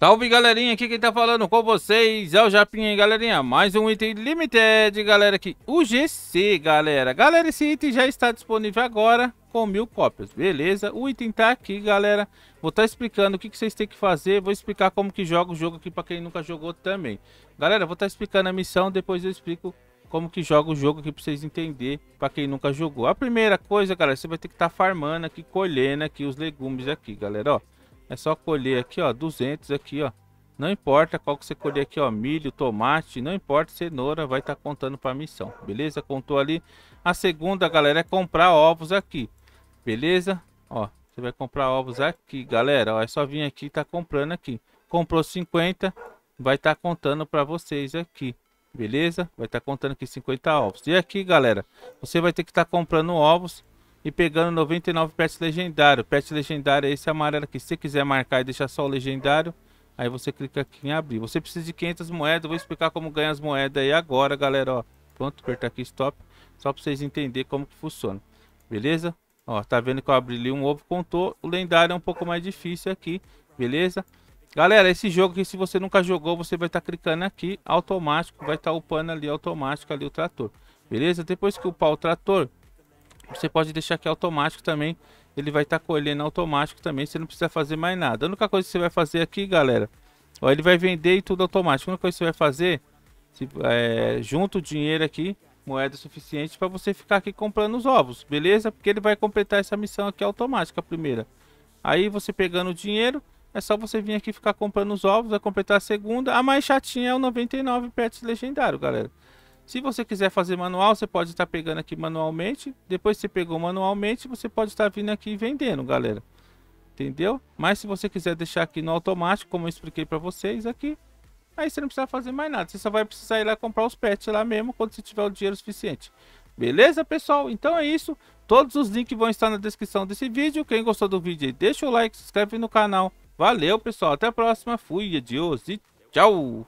Salve galerinha, aqui quem tá falando com vocês é o Japinha, galerinha? Mais um item limited, galera, aqui, o GC, galera. Galera, esse item já está disponível agora com mil cópias, beleza? O item tá aqui, galera. Vou estar tá explicando o que, que, vocês têm que fazer, vou explicar como que joga o jogo aqui para quem nunca jogou também. Galera, vou estar tá explicando a missão, depois eu explico como que joga o jogo aqui para vocês entenderem, para quem nunca jogou. A primeira coisa, galera, você vai ter que estar tá farmando aqui, colhendo aqui os legumes aqui, galera, ó. É só colher aqui, ó, 200 aqui, ó. Não importa qual que você colher aqui, ó, milho, tomate, não importa, cenoura, vai estar tá contando para missão, beleza? Contou ali. A segunda, galera, é comprar ovos aqui, beleza? Ó, você vai comprar ovos aqui, galera, ó, é só vir aqui e tá comprando aqui. Comprou 50, vai estar tá contando para vocês aqui, beleza? Vai estar tá contando aqui 50 ovos. E aqui, galera, você vai ter que estar tá comprando ovos e pegando 99 pets legendário. Pet legendário é esse amarelo aqui. Se você quiser marcar e deixar só o legendário, aí você clica aqui em abrir. Você precisa de 500 moedas. vou explicar como ganhar as moedas aí agora, galera. Ó, pronto, apertar aqui stop. Só para vocês entenderem como que funciona. Beleza? Ó, tá vendo que eu abri ali um ovo contou. O lendário é um pouco mais difícil aqui. Beleza? Galera, esse jogo aqui, se você nunca jogou, você vai estar tá clicando aqui, automático, vai estar tá upando ali automático ali o trator. Beleza? Depois que upar o trator, você pode deixar que automático também. Ele vai estar tá colhendo automático também. Você não precisa fazer mais nada. A única coisa que você vai fazer aqui, galera. Ó, ele vai vender e tudo automático. A única coisa que você vai fazer. Se, é, junto o dinheiro aqui. Moeda suficiente para você ficar aqui comprando os ovos. Beleza? Porque ele vai completar essa missão aqui automática. A primeira. Aí você pegando o dinheiro. É só você vir aqui ficar comprando os ovos. Vai completar a segunda. A mais chatinha é o 99 pets legendário, galera. Se você quiser fazer manual, você pode estar pegando aqui manualmente. Depois que você pegou manualmente, você pode estar vindo aqui vendendo, galera. Entendeu? Mas se você quiser deixar aqui no automático, como eu expliquei para vocês aqui, aí você não precisa fazer mais nada. Você só vai precisar ir lá comprar os pets lá mesmo quando você tiver o dinheiro suficiente. Beleza, pessoal? Então é isso. Todos os links vão estar na descrição desse vídeo. Quem gostou do vídeo, deixa o like, se inscreve no canal. Valeu, pessoal. Até a próxima. Fui, adiós e tchau.